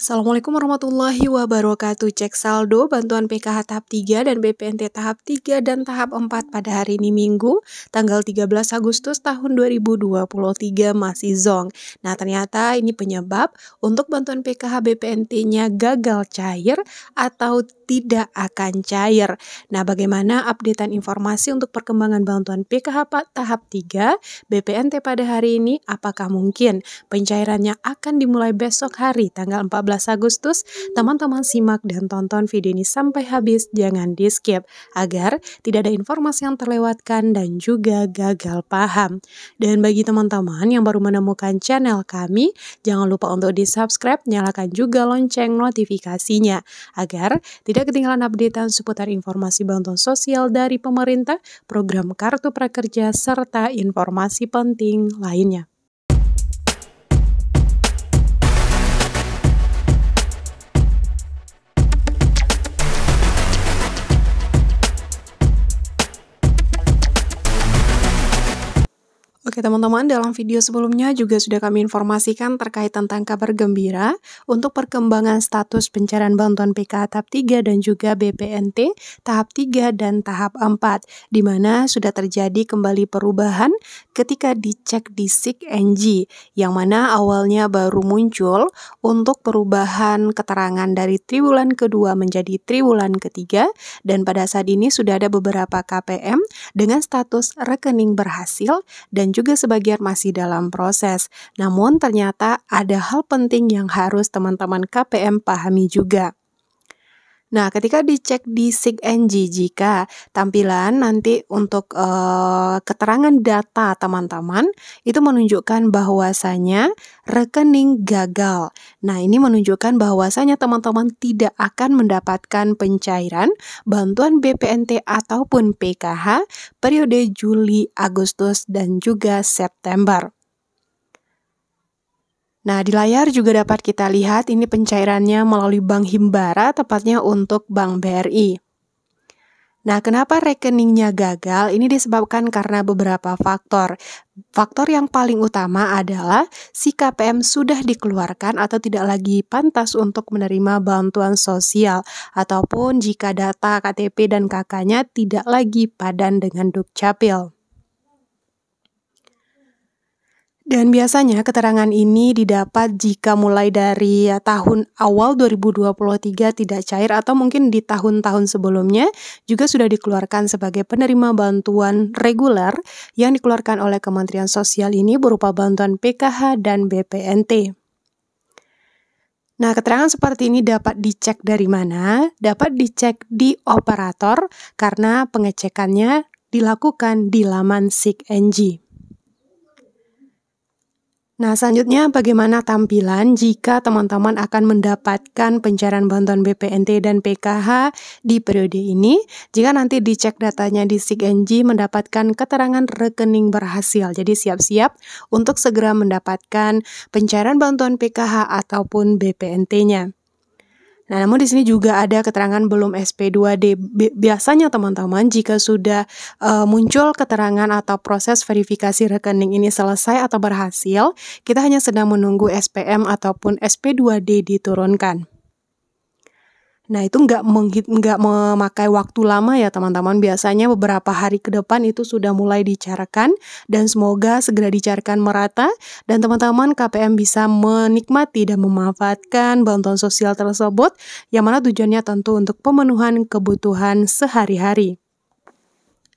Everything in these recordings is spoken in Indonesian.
Assalamualaikum warahmatullahi wabarakatuh. Cek saldo bantuan PKH tahap 3 dan BPNT tahap 3 dan tahap 4 pada hari ini Minggu, tanggal 13 Agustus tahun 2023 masih zong. Nah, ternyata ini penyebab untuk bantuan PKH BPNT-nya gagal cair atau tidak akan cair. Nah, bagaimana updatean informasi untuk perkembangan bantuan PKH tahap 3 BPNT pada hari ini? Apakah mungkin pencairannya akan dimulai besok hari tanggal 14 Agustus? Teman-teman simak dan tonton video ini sampai habis, jangan di-skip agar tidak ada informasi yang terlewatkan dan juga gagal paham. Dan bagi teman-teman yang baru menemukan channel kami, jangan lupa untuk di-subscribe, nyalakan juga lonceng notifikasinya agar tidak tidak ketinggalan updatean seputar informasi bantuan sosial dari pemerintah, program Kartu Prakerja, serta informasi penting lainnya. Oke ya, teman-teman, dalam video sebelumnya juga sudah kami informasikan terkait tentang kabar gembira untuk perkembangan status pencarian bantuan PK tahap 3 dan juga BPNT tahap 3 dan tahap 4, di mana sudah terjadi kembali perubahan ketika dicek di SIG NG, yang mana awalnya baru muncul untuk perubahan keterangan dari triwulan kedua menjadi triwulan ketiga, dan pada saat ini sudah ada beberapa KPM dengan status rekening berhasil dan juga juga sebagian masih dalam proses. Namun ternyata ada hal penting yang harus teman-teman KPM pahami juga. Nah, ketika dicek di SIG-NG, jika tampilan nanti untuk e, keterangan data teman-teman itu menunjukkan bahwasanya rekening gagal. Nah, ini menunjukkan bahwasanya teman-teman tidak akan mendapatkan pencairan bantuan BPNT ataupun PKH periode Juli, Agustus, dan juga September. Nah, di layar juga dapat kita lihat ini pencairannya melalui Bank Himbara, tepatnya untuk Bank BRI. Nah, kenapa rekeningnya gagal? Ini disebabkan karena beberapa faktor. Faktor yang paling utama adalah si KPM sudah dikeluarkan atau tidak lagi pantas untuk menerima bantuan sosial, ataupun jika data KTP dan KK-nya tidak lagi padan dengan Dukcapil. Dan biasanya keterangan ini didapat jika mulai dari tahun awal 2023 tidak cair atau mungkin di tahun-tahun sebelumnya juga sudah dikeluarkan sebagai penerima bantuan reguler yang dikeluarkan oleh Kementerian Sosial ini berupa bantuan PKH dan BPNT. Nah, keterangan seperti ini dapat dicek dari mana? Dapat dicek di operator karena pengecekannya dilakukan di laman SIGNG. Nah, selanjutnya bagaimana tampilan jika teman-teman akan mendapatkan pencairan bantuan BPNT dan PKH di periode ini? Jika nanti dicek datanya di SIGNG mendapatkan keterangan rekening berhasil. Jadi siap-siap untuk segera mendapatkan pencairan bantuan PKH ataupun BPNT-nya. Nah, namun di sini juga ada keterangan belum SP2D. Biasanya teman-teman jika sudah uh, muncul keterangan atau proses verifikasi rekening ini selesai atau berhasil, kita hanya sedang menunggu SPM ataupun SP2D diturunkan. Nah, itu nggak nggak memakai waktu lama ya teman-teman. Biasanya beberapa hari ke depan itu sudah mulai dicarakan dan semoga segera dicarakan merata dan teman-teman KPM bisa menikmati dan memanfaatkan bantuan sosial tersebut yang mana tujuannya tentu untuk pemenuhan kebutuhan sehari-hari.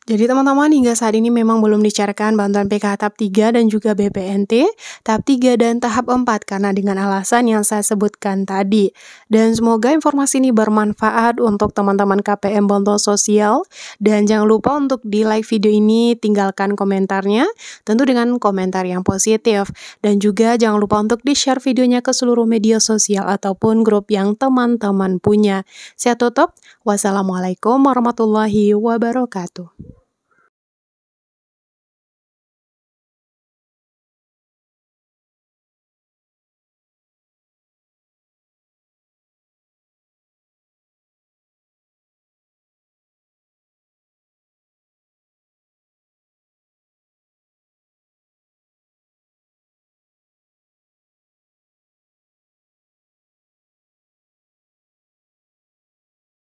Jadi teman-teman hingga saat ini memang belum dicarakan bantuan PKH tahap 3 dan juga BPNT tahap 3 dan tahap 4 karena dengan alasan yang saya sebutkan tadi. Dan semoga informasi ini bermanfaat untuk teman-teman KPM Bantuan Sosial dan jangan lupa untuk di like video ini tinggalkan komentarnya tentu dengan komentar yang positif dan juga jangan lupa untuk di-share videonya ke seluruh media sosial ataupun grup yang teman-teman punya. Saya tutup. Wassalamualaikum warahmatullahi wabarakatuh.